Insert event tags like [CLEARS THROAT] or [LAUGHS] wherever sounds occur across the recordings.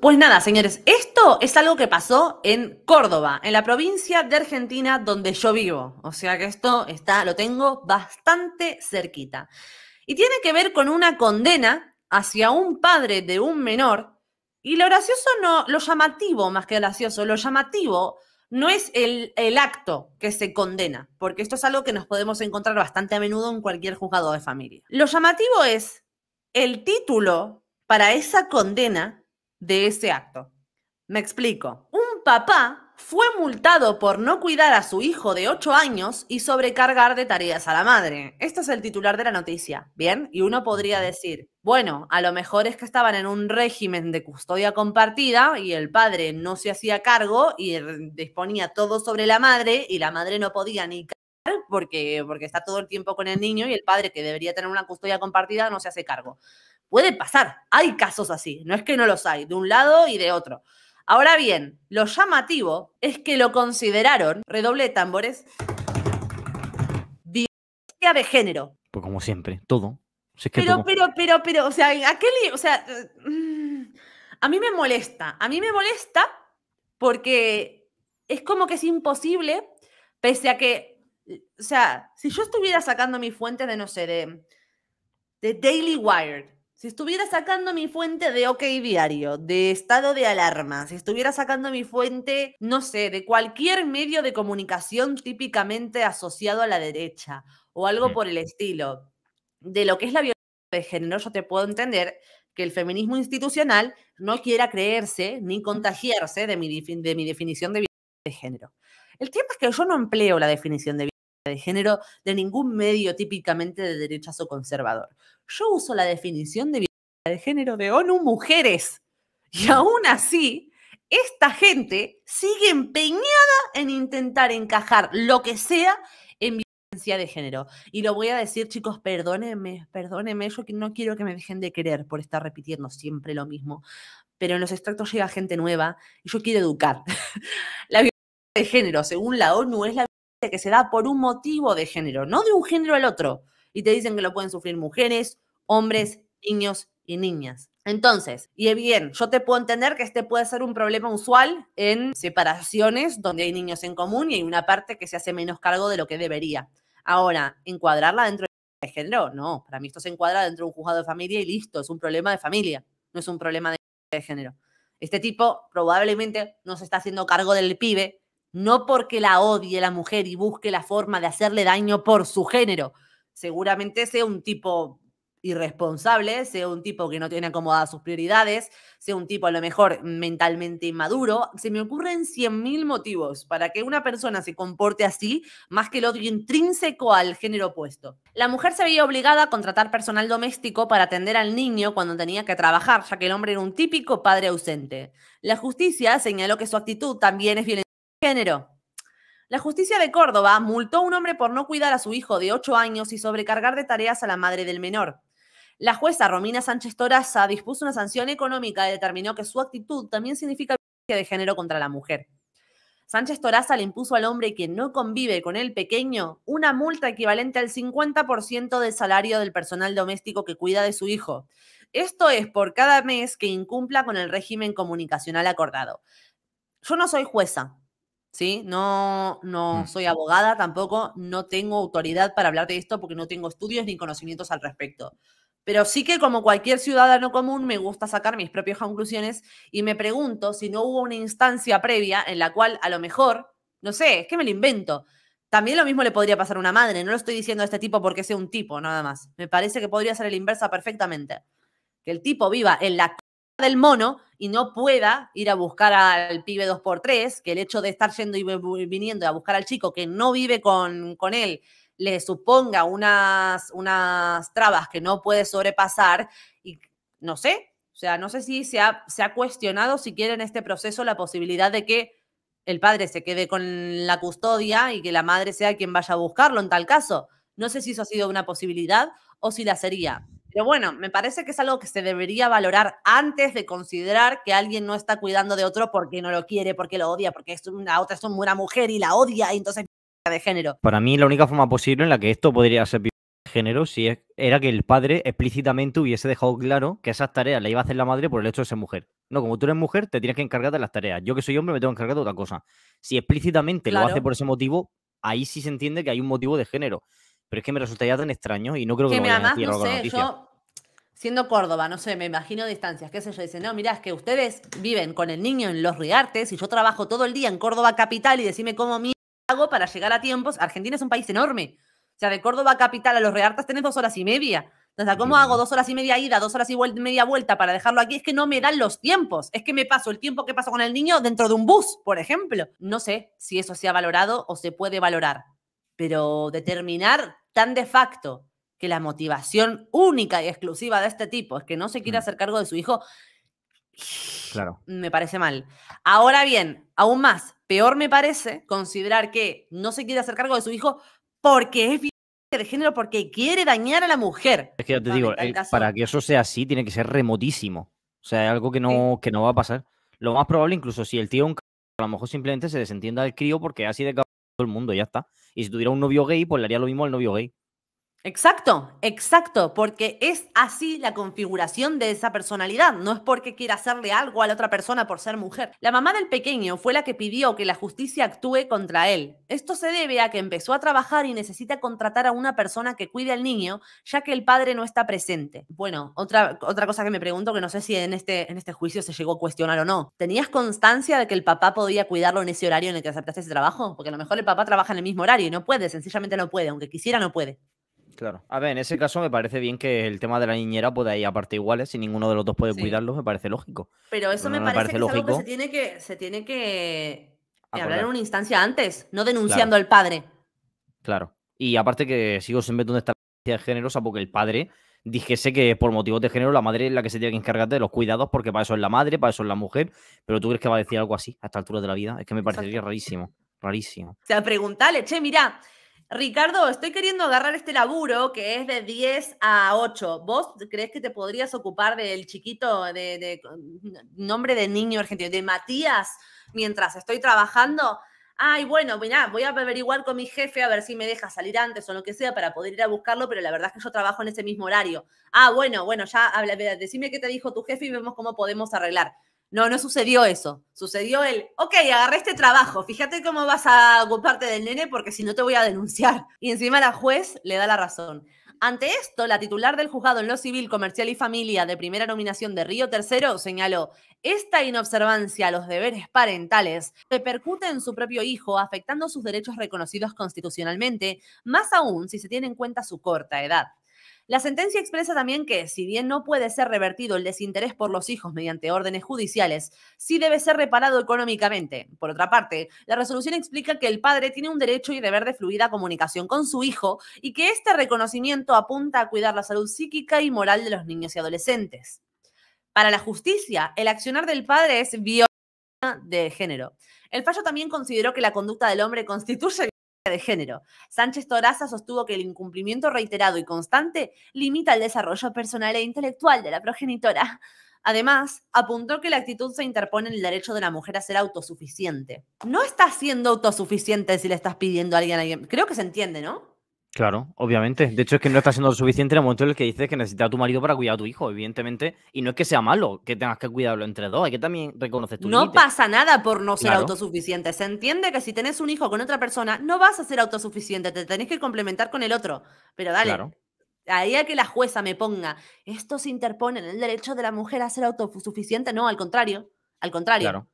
Pues nada, señores, esto es algo que pasó en Córdoba, en la provincia de Argentina donde yo vivo. O sea que esto está, lo tengo bastante cerquita. Y tiene que ver con una condena hacia un padre de un menor. Y lo gracioso no, lo llamativo más que gracioso, lo llamativo no es el, el acto que se condena, porque esto es algo que nos podemos encontrar bastante a menudo en cualquier juzgado de familia. Lo llamativo es el título para esa condena de ese acto. Me explico. Un papá fue multado por no cuidar a su hijo de 8 años y sobrecargar de tareas a la madre. Este es el titular de la noticia, ¿bien? Y uno podría decir, bueno, a lo mejor es que estaban en un régimen de custodia compartida y el padre no se hacía cargo y disponía todo sobre la madre y la madre no podía ni cargar porque, porque está todo el tiempo con el niño y el padre que debería tener una custodia compartida no se hace cargo. Puede pasar, hay casos así, no es que no los hay, de un lado y de otro. Ahora bien, lo llamativo es que lo consideraron, redoble de tambores, diversidad de género. Pues como siempre, todo. pero, pero, pero, pero, o sea, aquel, o sea, mm, a mí me molesta, a mí me molesta porque es como que es imposible, pese a que, o sea, si yo estuviera sacando mis fuentes de, no sé, de, de Daily Wired, si estuviera sacando mi fuente de OK Diario, de estado de alarma, si estuviera sacando mi fuente, no sé, de cualquier medio de comunicación típicamente asociado a la derecha o algo por el estilo, de lo que es la violencia de género, yo te puedo entender que el feminismo institucional no quiera creerse ni contagiarse de mi, de mi definición de violencia de género. El tema es que yo no empleo la definición de violencia de género de ningún medio típicamente de derechazo conservador. Yo uso la definición de violencia de género de ONU Mujeres y aún así, esta gente sigue empeñada en intentar encajar lo que sea en violencia de género. Y lo voy a decir, chicos, perdónenme, perdónenme, yo no quiero que me dejen de querer por estar repitiendo siempre lo mismo, pero en los extractos llega gente nueva y yo quiero educar. [LAUGHS] la violencia de género, según la ONU, es la que se da por un motivo de género, no de un género al otro. Y te dicen que lo pueden sufrir mujeres, hombres, niños y niñas. Entonces, y bien, yo te puedo entender que este puede ser un problema usual en separaciones donde hay niños en común y hay una parte que se hace menos cargo de lo que debería. Ahora, encuadrarla dentro de género, no, para mí esto se encuadra dentro de un juzgado de familia y listo, es un problema de familia, no es un problema de, de género. Este tipo probablemente no se está haciendo cargo del pibe no porque la odie la mujer y busque la forma de hacerle daño por su género. Seguramente sea un tipo irresponsable, sea un tipo que no tiene acomodadas sus prioridades, sea un tipo a lo mejor mentalmente inmaduro. Se me ocurren 100.000 motivos para que una persona se comporte así, más que el odio intrínseco al género opuesto. La mujer se veía obligada a contratar personal doméstico para atender al niño cuando tenía que trabajar, ya que el hombre era un típico padre ausente. La justicia señaló que su actitud también es violenta. Género. La justicia de Córdoba multó a un hombre por no cuidar a su hijo de 8 años y sobrecargar de tareas a la madre del menor. La jueza Romina Sánchez Toraza dispuso una sanción económica y determinó que su actitud también significa violencia de género contra la mujer. Sánchez Toraza le impuso al hombre que no convive con el pequeño una multa equivalente al 50% del salario del personal doméstico que cuida de su hijo. Esto es por cada mes que incumpla con el régimen comunicacional acordado. Yo no soy jueza, ¿sí? No, no mm. soy abogada tampoco, no tengo autoridad para hablar de esto porque no tengo estudios ni conocimientos al respecto. Pero sí que como cualquier ciudadano común me gusta sacar mis propias conclusiones y me pregunto si no hubo una instancia previa en la cual a lo mejor, no sé, es que me lo invento. También lo mismo le podría pasar a una madre, no lo estoy diciendo a este tipo porque sea un tipo, nada más. Me parece que podría ser el inversa perfectamente. Que el tipo viva en la del mono y no pueda ir a buscar al pibe 2x3, que el hecho de estar yendo y viniendo a buscar al chico que no vive con, con él le suponga unas, unas trabas que no puede sobrepasar y no sé, o sea, no sé si se ha, se ha cuestionado si quiere en este proceso la posibilidad de que el padre se quede con la custodia y que la madre sea quien vaya a buscarlo en tal caso. No sé si eso ha sido una posibilidad o si la sería. Pero bueno, me parece que es algo que se debería valorar antes de considerar que alguien no está cuidando de otro porque no lo quiere, porque lo odia, porque es una otra es una buena mujer y la odia, y entonces [LAUGHS] de género. Para mí la única forma posible en la que esto podría ser de género si era que el padre explícitamente hubiese dejado claro que esas tareas las iba a hacer la madre por el hecho de ser mujer. No, como tú eres mujer, te tienes que encargar de las tareas. Yo que soy hombre me tengo que encargar de otra cosa. Si explícitamente lo hace por ese motivo, ahí sí se entiende que hay un motivo de género pero es que me resultaría tan extraño y no creo que, me vaya a decir no Yo, siendo Córdoba, no sé, me imagino distancias, qué sé yo, Dicen, no, mirá, es que ustedes viven con el niño en Los Riartes y yo trabajo todo el día en Córdoba capital y decime cómo me hago para llegar a tiempos. Argentina es un país enorme. O sea, de Córdoba capital a Los Riartes tenés dos horas y media. Entonces, ¿cómo hago dos horas y media ida, dos horas y media vuelta para dejarlo aquí? Es que no me dan los tiempos. Es que me paso el tiempo que paso con el niño dentro de un bus, por ejemplo. No sé si eso se ha valorado o se puede valorar, pero determinar tan de facto que la motivación única y exclusiva de este tipo es que no se quiere mm. hacer cargo de su hijo, claro. me parece mal. Ahora bien, aún más, peor me parece considerar que no se quiere hacer cargo de su hijo porque es de género, porque quiere dañar a la mujer. Es que yo te digo, eh, para que eso sea así, tiene que ser remotísimo. O sea, algo que no, que no va a pasar. Lo más probable, incluso si el tío un a lo mejor simplemente se desentienda del crío porque así de todo el mundo, ya está. Y si tuviera un novio gay, pues le haría lo mismo al novio gay. Exacto, exacto, porque es así la configuración de esa personalidad, no es porque quiera hacerle algo a la otra persona por ser mujer. La mamá del pequeño fue la que pidió que la justicia actúe contra él. Esto se debe a que empezó a trabajar y necesita contratar a una persona que cuide al niño, ya que el padre no está presente. Bueno, otra, otra cosa que me pregunto, que no sé si en este, en este juicio se llegó a cuestionar o no. ¿Tenías constancia de que el papá podía cuidarlo en ese horario en el que aceptaste ese trabajo? Porque a lo mejor el papá trabaja en el mismo horario y no puede, sencillamente no puede, aunque quisiera no puede. Claro. A ver, en ese caso me parece bien que el tema de la niñera pueda ir a parte iguales, si ninguno de los dos puede cuidarlo cuidarlos, me parece lógico. Pero eso me, parece, que lógico. es algo que se tiene que, hablar en una instancia antes, no denunciando al padre. Claro. Y aparte que sigo sin ver dónde está la de género, o sea, porque el padre dijese que por motivos de género la madre es la que se tiene que encargar de los cuidados, porque para eso es la madre, para eso es la mujer, pero tú crees que va a decir algo así a esta altura de la vida, es que me parecería rarísimo, rarísimo. O sea, pregúntale, che, mira, Ricardo, estoy queriendo agarrar este laburo que es de 10 a 8. ¿Vos crees que te podrías ocupar del chiquito, de, mm, nombre de niño argentino, de Matías, mientras estoy trabajando? Ay, bueno, voy a averiguar con mi jefe a ver si me deja salir antes o lo que sea para poder ir a buscarlo, pero la verdad es que yo trabajo en ese mismo horario. Ah, bueno, bueno, ya habla, decime qué te dijo tu jefe y vemos cómo podemos arreglar. No, no sucedió eso. Sucedió el, ok, agarré este trabajo, fíjate cómo vas a ocuparte del nene porque si no te voy a denunciar. [LAUGHS] Y encima la juez le da la razón. Ante esto, la titular del juzgado en lo civil, comercial y familia de primera nominación de Río Tercero señaló, esta inobservancia a los deberes parentales repercute en su propio hijo, afectando sus derechos reconocidos constitucionalmente, más aún si se tiene en cuenta su corta edad. La sentencia expresa también que, si bien no puede ser revertido el desinterés por los hijos mediante órdenes judiciales, sí debe ser reparado económicamente. Por otra parte, la resolución explica que el padre tiene un derecho y deber de fluida comunicación con su hijo y que este reconocimiento apunta a cuidar la salud psíquica y moral de los niños y adolescentes. Para la justicia, el accionar del padre es violencia de género. El fallo también consideró que la conducta del hombre constituye de género. Sánchez Toraza sostuvo que el incumplimiento reiterado y constante limita el desarrollo personal e intelectual de la progenitora. Además, apuntó que la actitud se interpone en el derecho de la mujer a ser autosuficiente. No estás siendo autosuficiente si le estás pidiendo a alguien a alguien. Creo que se entiende, ¿no? Claro, obviamente. De hecho, es que no está siendo suficiente en el momento en el que dices que necesitas a tu marido para cuidar a tu hijo, evidentemente. Y no es que sea malo que tengas que cuidarlo entre dos, hay que también reconocer tu No pasa nada por no ser autosuficiente. Se entiende que si tenés un hijo con otra persona, no vas a ser autosuficiente, te tenés que complementar con el otro. Pero dale, ahí a que la jueza me ponga, esto se interpone en el derecho de la mujer a ser autosuficiente. No, al contrario. Al contrario. Claro.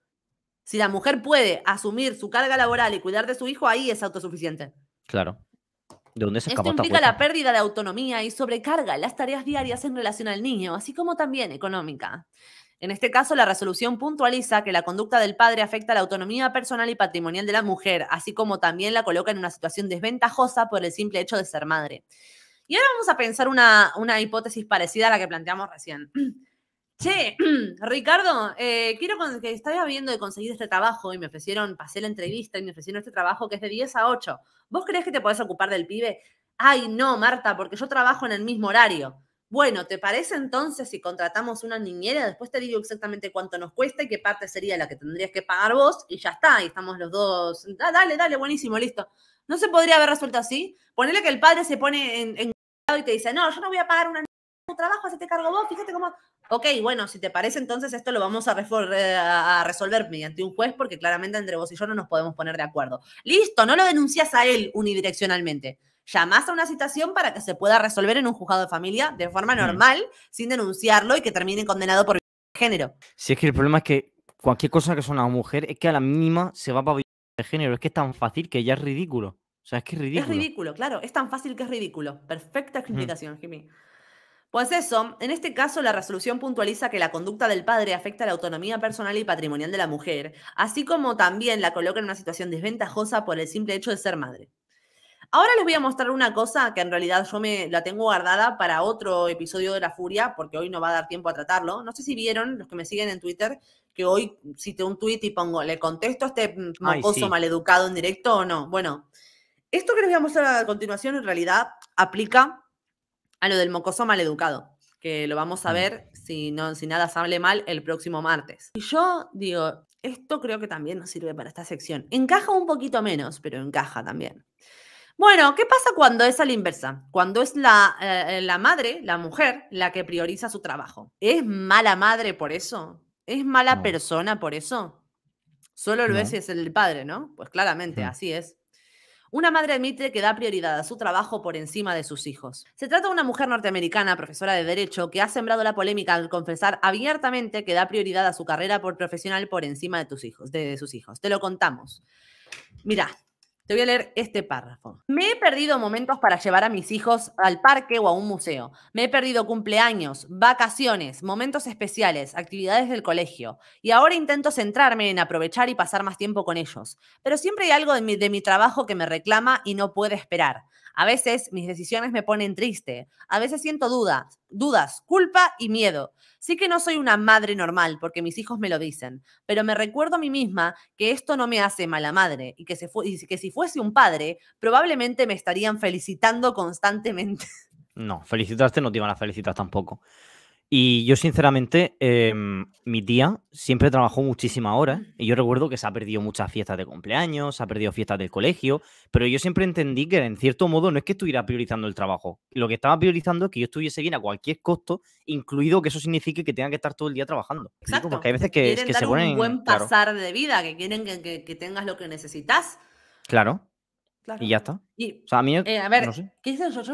Si la mujer puede asumir su carga laboral y cuidar de su hijo, ahí es autosuficiente. Claro. Esto implica la pérdida de autonomía y sobrecarga las tareas diarias en relación al niño, así como también económica. En este caso, la resolución puntualiza que la conducta del padre afecta la autonomía personal y patrimonial de la mujer, así como también la coloca en una situación desventajosa por el simple hecho de ser madre. Y ahora vamos a pensar una, una hipótesis parecida a la que planteamos recién. [CLEARS THROAT] Che, [CLEARS THROAT] Ricardo, eh, quiero que estaba habiendo de conseguir este trabajo y me ofrecieron, pasé la entrevista y me ofrecieron este trabajo que es de 10 a 8. ¿Vos crees que te podés ocupar del pibe? Ay, no, Marta, porque yo trabajo en el mismo horario. Bueno, ¿te parece entonces si contratamos una niñera? Después te digo exactamente cuánto nos cuesta y qué parte sería la que tendrías que pagar vos y ya está, y estamos los dos. dale, dale, buenísimo, listo. ¿No se podría haber resuelto así? Ponele que el padre se pone en, en y te dice, no, yo no voy a pagar una tu trabajo, te cargo vos, fíjate cómo... Ok, bueno, si te parece, entonces esto lo vamos eh, a, resolver mediante un juez porque claramente entre vos y yo no nos podemos poner de acuerdo. Listo, no lo denuncias a él unidireccionalmente. Llamás a una citación para que se pueda resolver en un juzgado de familia de forma normal, sin denunciarlo y que termine condenado por género. Si es que el problema es que cualquier cosa que a una mujer es que a la mínima se va para de género. Es que es tan fácil que ya es ridículo. O sea, es que es ridículo. Es ridículo, claro. Es tan fácil que es ridículo. Perfecta explicación, Jimmy. Pues eso, en este caso la resolución puntualiza que la conducta del padre afecta a la autonomía personal y patrimonial de la mujer, así como también la coloca en una situación desventajosa por el simple hecho de ser madre. Ahora les voy a mostrar una cosa que en realidad yo me la tengo guardada para otro episodio de La Furia, porque hoy no va a dar tiempo a tratarlo. No sé si vieron, los que me siguen en Twitter, que hoy cité un tweet y pongo, ¿le contesto a este mocoso maleducado en directo o no? Bueno, esto que les voy a mostrar a continuación en realidad aplica a ah, lo del mocoso maleducado, que lo vamos a mm. ver si, no, si nada sale mal el próximo martes. Y yo digo, esto creo que también nos sirve para esta sección. Encaja un poquito menos, pero encaja también. Bueno, ¿qué pasa cuando es a la inversa? Cuando es la, eh, madre, la mujer, la que prioriza su trabajo. ¿Es mala madre por eso? ¿Es mala persona por eso? Solo lo ves es si es el padre, ¿no? Pues claramente, así es. Una madre admite que da prioridad a su trabajo por encima de sus hijos. Se trata de una mujer norteamericana, profesora de Derecho, que ha sembrado la polémica al confesar abiertamente que da prioridad a su carrera por profesional por encima de, hijos, sus hijos. Te lo contamos. Mira, te voy a leer este párrafo. Me he perdido momentos para llevar a mis hijos al parque o a un museo. Me he perdido cumpleaños, vacaciones, momentos especiales, actividades del colegio. Y ahora intento centrarme en aprovechar y pasar más tiempo con ellos. Pero siempre hay algo de mi, de mi trabajo que me reclama y no puede esperar. A veces mis decisiones me ponen triste. A veces siento dudas, dudas, culpa y miedo. Sí que no soy una madre normal porque mis hijos me lo dicen, pero me recuerdo a mí misma que esto no me hace mala madre y que, si fuese un padre, probablemente me estarían felicitando constantemente. No, felicitarte no te van a felicitar tampoco. Y yo, sinceramente, em, mi tía siempre trabajó muchísimas horas. Y yo recuerdo que se ha perdido muchas fiestas de cumpleaños, se ha perdido fiestas del colegio. Pero yo siempre entendí que, en cierto modo, no es que estuviera priorizando el trabajo. Lo que estaba priorizando es que yo estuviese bien a cualquier costo, incluido que eso signifique que tenga que estar todo el día trabajando. Exacto. Porque hay veces que, quieren que dar se ponen. un buen pasar de vida, que quieren que tengas lo que necesitas. Claro. Y ya está. a ver, Yo,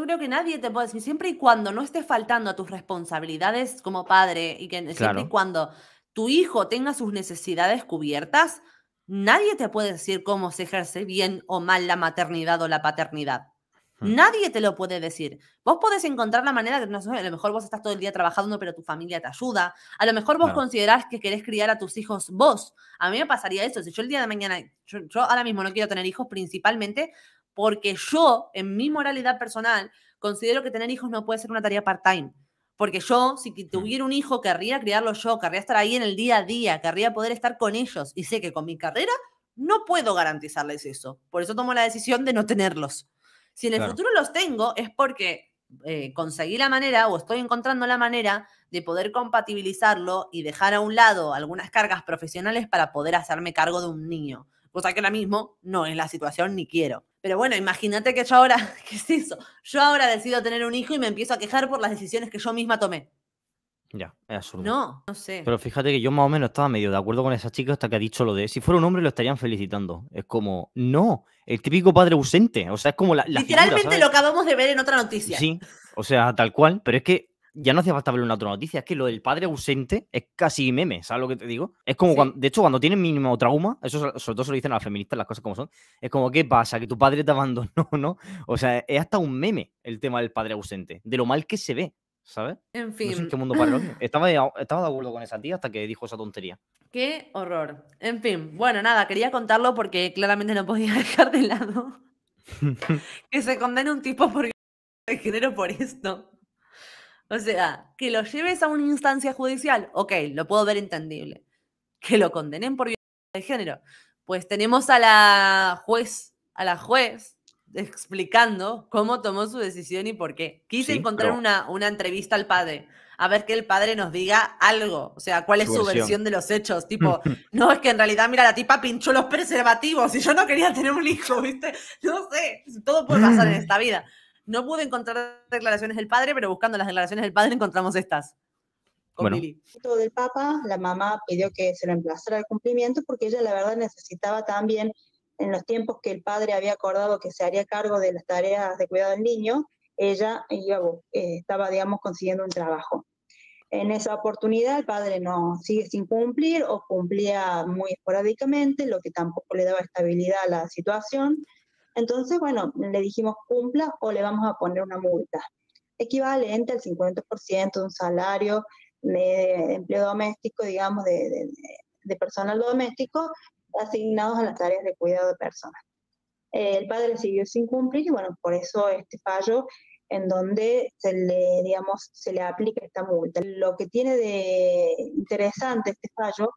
creo que nadie te puede decir, siempre y cuando no estés faltando a tus responsabilidades como padre y que siempre y cuando tu hijo tenga sus necesidades cubiertas, nadie te puede decir cómo se ejerce bien o mal la maternidad o la paternidad. Nadie te lo puede decir. Vos podés encontrar la manera que a lo mejor vos estás todo el día trabajando, pero tu familia te ayuda. A lo mejor vos considerás que querés criar a tus hijos vos. A mí me pasaría eso. Si yo el día de mañana, yo, yo ahora mismo no quiero tener hijos principalmente porque yo, en mi moralidad personal, considero que tener hijos no puede ser una tarea part-time. Porque yo, si tuviera un hijo, querría criarlo yo, querría estar ahí en el día a día, querría poder estar con ellos. Y sé que con mi carrera no puedo garantizarles eso. Por eso tomo la decisión de no tenerlos. Si en el futuro los tengo es porque eh, conseguí la manera o estoy encontrando la manera de poder compatibilizarlo y dejar a un lado algunas cargas profesionales para poder hacerme cargo de un niño. Cosa que ahora mismo no es la situación ni quiero. Pero bueno, imagínate que yo ahora, [LAUGHS] ¿qué es eso? Yo ahora decido tener un hijo y me empiezo a quejar por las decisiones que yo misma tomé. Ya, es absurdo. No, no sé. Pero fíjate que yo más o menos estaba medio de acuerdo con esa chica hasta que ha dicho lo de si fuera un hombre lo estarían felicitando. Es como, no, el típico padre ausente. O sea, es como la. Literalmente lo acabamos de ver en otra noticia. Sí, o sea, tal cual. Pero es que ya no hacía falta ver una otra noticia. Es que lo del padre ausente es casi meme, ¿sabes lo que te digo? Es como, cuando, de hecho, cuando tienen mínimo trauma, eso sobre todo se lo dicen a las feministas, las cosas como son. Es como, ¿qué pasa? Que tu padre te abandonó, [LAUGHS] ¿no? O sea, es hasta un meme el tema del padre ausente, de lo mal que se ve. ¿sabes? En fin. No sé qué mundo [LAUGHS] Estaba de, estaba de acuerdo con esa tía hasta que dijo esa tontería. Qué horror. En fin, bueno, nada, quería contarlo porque claramente no podía [LAUGHS] dejar de lado [LAUGHS] que se condene un tipo por de género por esto. O sea, que lo lleves a una instancia judicial, ok, lo puedo ver entendible. Que lo condenen por violencia de género. Pues tenemos a la juez, a la juez explicando cómo tomó su decisión y por qué. Quise encontrar una, una entrevista al padre, a ver que el padre nos diga algo, o sea, cuál es su, versión. de los hechos, tipo, [LAUGHS] no, es que en realidad, mira, la tipa pinchó los preservativos y yo no quería tener un hijo, ¿viste? [LAUGHS] No sé, todo puede pasar en esta vida. No pude encontrar declaraciones del padre, pero buscando las declaraciones del padre encontramos estas. bueno. del la mamá pidió que se lo emplazara el cumplimiento porque ella la verdad necesitaba también en los tiempos que el padre había acordado que se haría cargo de las tareas de cuidado del niño, ella eh, estaba, digamos, consiguiendo un trabajo. En esa oportunidad el padre no sigue sin cumplir o cumplía muy esporádicamente, lo que tampoco le daba estabilidad a la situación. Entonces, bueno, le dijimos cumpla o le vamos a poner una multa equivalente al 50% de un salario eh, de, empleo doméstico, digamos, de personal doméstico, asignados a las tareas de cuidado de personas. Eh, el padre siguió sin cumplir y bueno, por eso este fallo en donde se le, digamos, se le aplica esta multa. Lo que tiene de interesante este fallo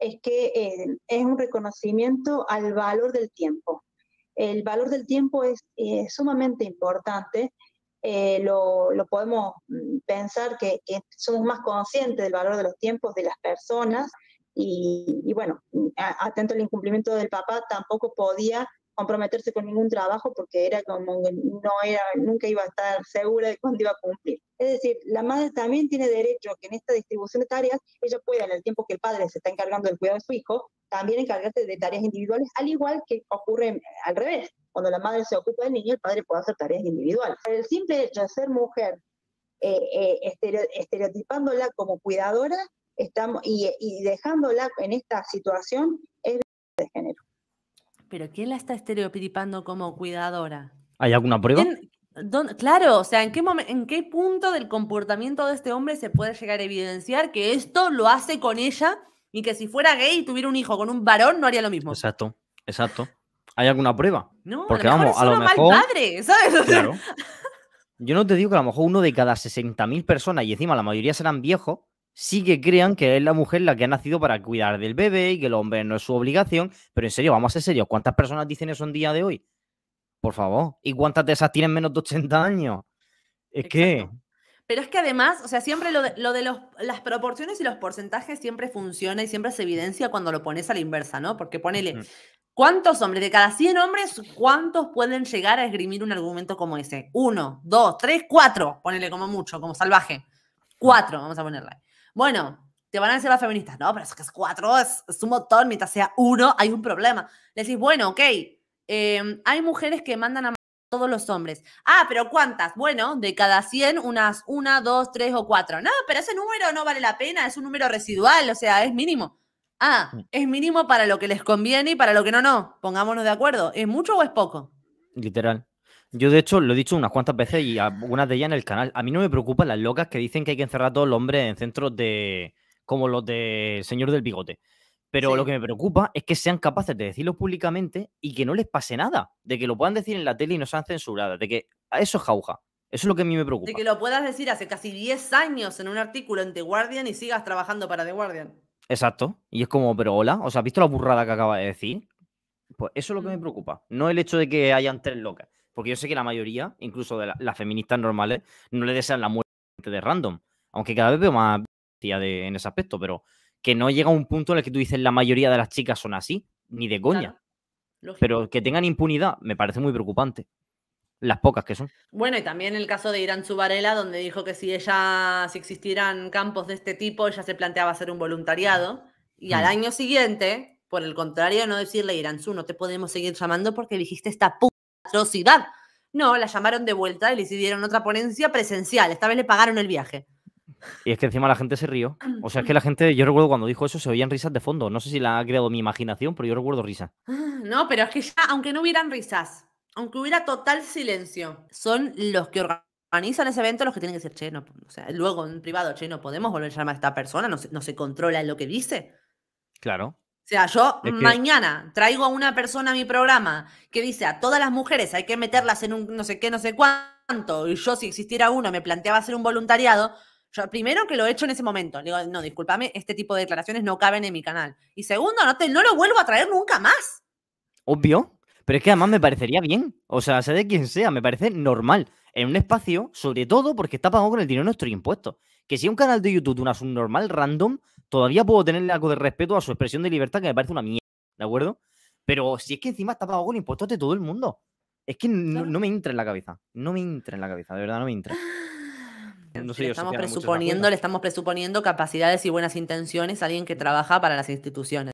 es que eh, es un reconocimiento al valor del tiempo. El valor del tiempo es eh, sumamente importante. lo, lo, podemos mm, pensar que, que, somos más conscientes del valor de los tiempos de las personas y, bueno, atento al incumplimiento del papá, tampoco podía comprometerse con ningún trabajo porque era como no era, nunca iba a estar segura de cuándo iba a cumplir. Es decir, la madre también tiene derecho a que en esta distribución de tareas ella pueda, en el tiempo que el padre se está encargando del cuidado de su hijo, también encargarse de tareas individuales, al igual que ocurre al revés. Cuando la madre se ocupa del niño, el padre puede hacer tareas individuales. El simple hecho de ser mujer, eh, eh, estereotipándola como cuidadora, estamos, y, dejándola en esta situación es de género. ¿Pero quién la está estereotipando como cuidadora? ¿Hay alguna prueba? claro, o sea, ¿en qué, ¿en qué punto del comportamiento de este hombre se puede llegar a evidenciar que esto lo hace con ella y que si fuera gay y tuviera un hijo con un varón no haría lo mismo? Exacto, exacto. ¿Hay alguna prueba? No, porque vamos, es a Mal padre, ¿sabes? Yo no te digo que a lo mejor uno de cada 60.000 personas, y encima la mayoría serán viejos, sí que crean que es la mujer la que ha nacido para cuidar del bebé y que el hombre no es su obligación, pero en serio, vamos a ser serios, ¿cuántas personas dicen eso en día de hoy? Por favor, ¿y cuántas de esas tienen menos de 80 años? Es que... Pero es que además, o sea, siempre lo de, las proporciones y los porcentajes siempre funciona y siempre se evidencia cuando lo pones a la inversa, ¿no? Porque ponele, ¿cuántos hombres? De cada 100 hombres, ¿cuántos pueden llegar a esgrimir un argumento como ese? Uno, dos, tres, cuatro, ponele como mucho, como salvaje. Cuatro, vamos a ponerla. Bueno, te van a decir las feministas, no, pero es que es cuatro es, un montón, mientras sea uno, hay un problema. Le decís, bueno, ok, em, hay mujeres que mandan a todos los hombres. Ah, pero ¿cuántas? Bueno, de cada 100, unas una, dos, tres o cuatro. No, pero ese número no vale la pena, es un número residual, o sea, es mínimo. Ah, mm. es mínimo para lo que les conviene y para lo que no, no. Pongámonos de acuerdo. ¿Es mucho o es poco? Literal. Yo, de hecho, lo he dicho unas cuantas veces y algunas de ellas en el canal. A mí no me preocupan las locas que dicen que hay que encerrar a todos los hombres en centros de. como los de Señor del Bigote. Pero lo que me preocupa es que sean capaces de decirlo públicamente y que no les pase nada. De que lo puedan decir en la tele y no sean censuradas. De que eso es jauja. Eso es lo que a mí me preocupa. De que lo puedas decir hace casi 10 años en un artículo en The Guardian y sigas trabajando para The Guardian. Exacto. Y es como, pero hola, ¿os has visto la burrada que acaba de decir? Pues eso es lo que me mm. preocupa. No el hecho de que hayan tres locas. Porque yo sé que la mayoría, incluso de las feministas normales, no le desean la muerte de random. Aunque cada vez veo más tía de, en ese aspecto, pero que no llega a un punto en el que tú dices la mayoría de las chicas son así, ni de coña. pero que tengan impunidad me parece muy preocupante. Las pocas que son. Bueno, y también el caso de Irán Varela donde dijo que si ella, si existieran campos de este tipo, ella se planteaba hacer un voluntariado. Y al mm. año siguiente, por el contrario, no decirle, Irán no te podemos seguir llamando porque dijiste esta puta atrocidad. No, la llamaron de vuelta y le hicieron otra ponencia presencial. Esta vez le pagaron el viaje. Y es que encima la gente se rió. O sea, es que la [CLEARS THROAT] gente, yo recuerdo cuando dijo eso, se oían risas de fondo. No sé si la ha creado mi imaginación, pero yo recuerdo risas. Ah, no, pero es que ya, aunque no hubieran risas, aunque hubiera total silencio, son los que organizan ese evento los que tienen que ser che, no, o sea, luego en privado, che, no podemos volver a llamar a esta persona, no se, no se controla lo que dice. Claro. O sea, yo mañana traigo a una persona a mi programa que dice a todas las mujeres hay que meterlas en un no sé qué, no sé cuánto, y yo si existiera uno me planteaba hacer un voluntariado, yo primero que lo he hecho en ese momento, digo, no, discúlpame, este tipo de declaraciones no caben en mi canal. Y segundo, no, te, no lo vuelvo a traer nunca más. Obvio, pero es que además me parecería bien, o sea, sea de quien sea, me parece normal en un espacio, sobre todo porque está pagado con el dinero de nuestro impuesto. Que si un canal de YouTube es un normal random todavía puedo tenerle algo de respeto a su expresión de libertad, que me parece una mierda, ¿de acuerdo? Pero si es que encima está pagado con impuestos de todo el mundo. Es que no, me entra en la cabeza. No me entra en la cabeza, de verdad, no me entra. Ah, estamos presuponiendo, le estamos presuponiendo capacidades y buenas intenciones a alguien que trabaja para las instituciones.